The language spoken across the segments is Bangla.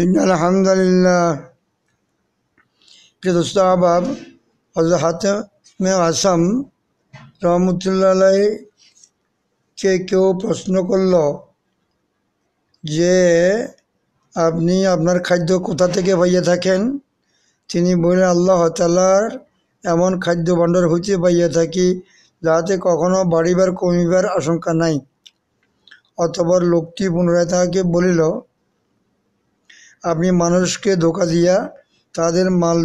ইন আলহামদুলিল্লাহ দোস্ত আবাব হজরত মে আসাম রহমতুল্লাহকে কেউ প্রশ্ন করল যে আপনি আপনার খাদ্য কোথা থেকে পাইয়ে থাকেন তিনি বললেন আল্লাহ তালার এমন খাদ্য ভাণ্ডার হইতে পাইয়া থাকি যাহাতে কখনো বাড়িবার কমিবার আশঙ্কা নাই অতপর লোকটি পুনরায় তাকে বলিল আপনি মানুষকে ধোকা দিয়া তাদের মাল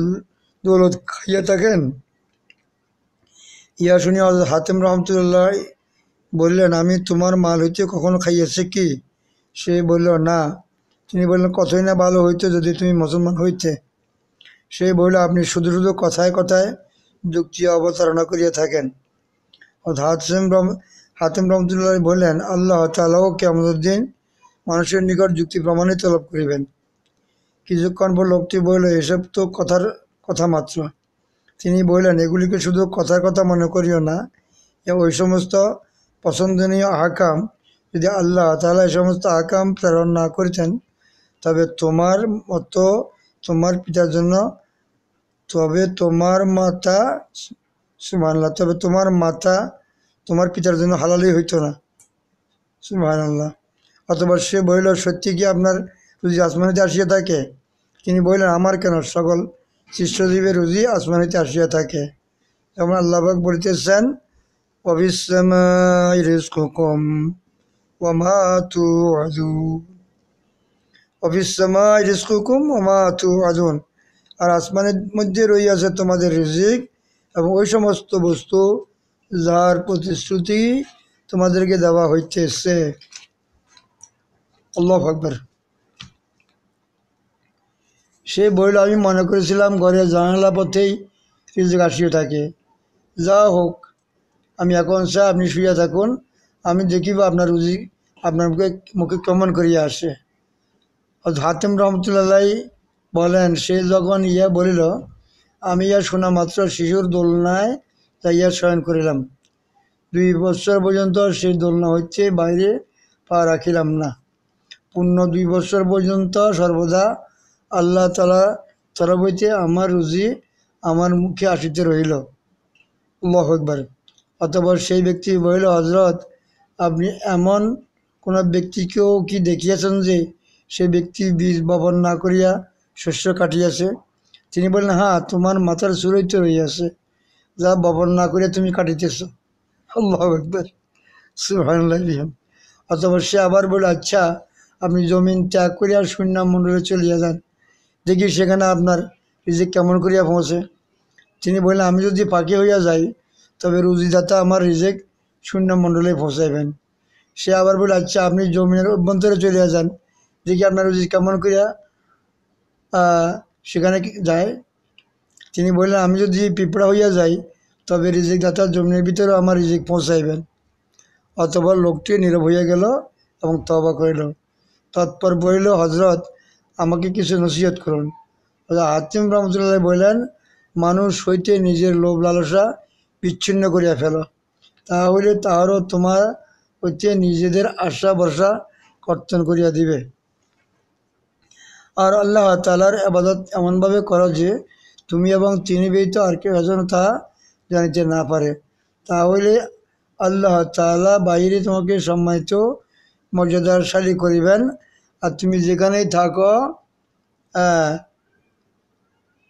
দৌলত খাইয়া থাকেন ইয়া শুনি হাতেম রহমতুল্লাহ বললেন আমি তোমার মাল হইতে কখনো খাইয়াছি কি সে বলল না তিনি বললেন কতই না ভালো হইতো যদি তুমি মুসলমান হইতে সে বলল আপনি শুধু শুধু কথায় কথায় যুক্তি অবতারণা করিয়া থাকেন হাতেম রহম হাতেম রহমতুল্লাহ বললেন আল্লাহ তালাও কেমন দিন মানুষের নিকট যুক্তি প্রমাণে তলব করিবেন কিছুক্ষণ পর লোকটি বলল এসব তো কথার কথা মাত্র তিনি বললেন এগুলিকে শুধু কথার কথা মনে করিও না ওই সমস্ত পছন্দনীয় আকাম যদি আল্লাহ তাহলে এই সমস্ত আকাম প্রেরণ না করিতেন তবে তোমার মতো তোমার পিতার জন্য তবে তোমার মাতা সুমানাল্লাহ তবে তোমার মাতা তোমার পিতার জন্য হালালই হইতো না আল্লাহ অথবা সে বলিল সত্যি কি আপনার যদি আসমানিতে আসিয়া থাকে তিনি বললেন আমার কেন সকল শিষ্যজীবের রুজি আসমানিতে আসিয়া থাকে যেমন আল্লাহবাক বলিতেছেন আর আসমানের মধ্যে রইয়াছে তোমাদের রিজিক এবং ওই সমস্ত বস্তু যার প্রতিশ্রুতি তোমাদেরকে দেওয়া হইতেছে আল্লাহ আকবর সে বইল আমি মনে করেছিলাম ঘরে জানালা পথেই রিজিক আসিয়ে থাকে যা হোক আমি এখন স্যার আপনি শুয়ে থাকুন আমি দেখিব আপনার রুজি আপনার মুখে মুখে কেমন করিয়া আসে হাতিম রহমতুল্লাহ বলেন সে যখন ইয়া বলিল আমি ইয়া শোনা মাত্র শিশুর দোলনায় যাইয়া শয়ন করিলাম দুই বছর পর্যন্ত সেই দোলনা হচ্ছে বাইরে পা রাখিলাম না পূর্ণ দুই বছর পর্যন্ত সর্বদা আল্লাহ তালা তরবইতে আমার রুজি আমার মুখে আসিতে রইল আল্লাহ একবার অতপর সেই ব্যক্তি বলিল হজরত আপনি এমন কোনো ব্যক্তিকেও কি দেখিয়াছেন যে সে ব্যক্তি বীজ বপন না করিয়া শস্য কাটিয়াছে তিনি বললেন হ্যাঁ তোমার মাথার চুরইতে রইয়াছে যা বপন না করিয়া তুমি কাটিতেছ আল্লাহ একবার অথবা সে আবার বলে আচ্ছা আপনি জমিন ত্যাগ করিয়া শূন্য চলিয়া যান দেখি সেখানে আপনার রিজিক কেমন করিয়া পৌঁছে তিনি বললেন আমি যদি পাখি হইয়া যাই তবে রুজিদাতা আমার রিজেক শূন্য মণ্ডলে পৌঁছাইবেন সে আবার বলে আচ্ছা আপনি জমিনের অভ্যন্তরে চলে যান দেখি আপনার রুজি কেমন করিয়া সেখানে যায় তিনি বললেন আমি যদি পিঁপড়া হইয়া যাই তবে রিজিক দাতা জমিনের ভিতরেও আমার রিজিক পৌঁছাইবেন অতবার লোকটি নীরব হইয়া গেল এবং তবা করিল তৎপর বলিল হজরত আমাকে কিছু নসিহত করুন হাতিম রহমতুল্লাহ বললেন মানুষ হইতে নিজের লোভ লালসা বিচ্ছিন্ন করিয়া ফেলো তাহলে তাহারও তোমার হইতে নিজেদের আশা ভরসা কর্তন করিয়া দিবে আর আল্লাহ তালার আবাদত এমনভাবে করো যে তুমি এবং তিনি ব্যতীত আর কেউ যেন তা জানিতে না পারে তাহলে আল্লাহ তালা বাইরে তোমাকে সম্মানিত মর্যাদাশালী করিবেন আর তুমি যেখানেই থাকো হ্যাঁ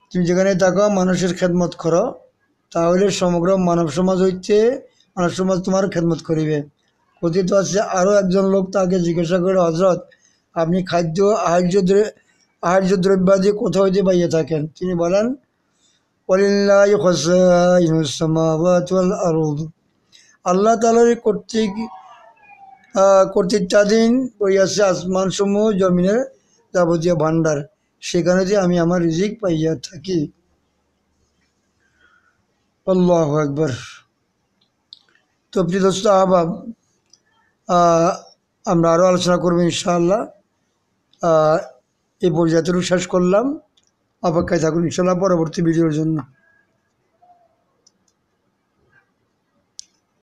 তুমি যেখানেই থাকো মানুষের খেদমত করো তাহলে সমগ্র মানব সমাজ হইতে মানব সমাজ তোমার খেদমত করিবে কথিত আছে আরও একজন লোক তাকে জিজ্ঞাসা করে হজরত আপনি খাদ্য আহার্য আহার্য দ্রব্যাদি কোথাও হইতে পাইয়ে থাকেন তিনি বলেন আল্লাহ তালার কর্তৃক কর্তৃত্বাধীন করিয়াছে আসমানসমূহ জমিনের যাবতীয় ভাণ্ডার সেখানে যে আমি আমার রিজিক পাইয়া থাকি আল্লাহ একবার তো প্রিয়স্ত আহবাব আমরা আরও আলোচনা করবো ইনশাআল্লাহ এই পর্যায়তটুকু শেষ করলাম অপেক্ষায় থাকুন ইনশাআল্লাহ পরবর্তী ভিডিওর জন্য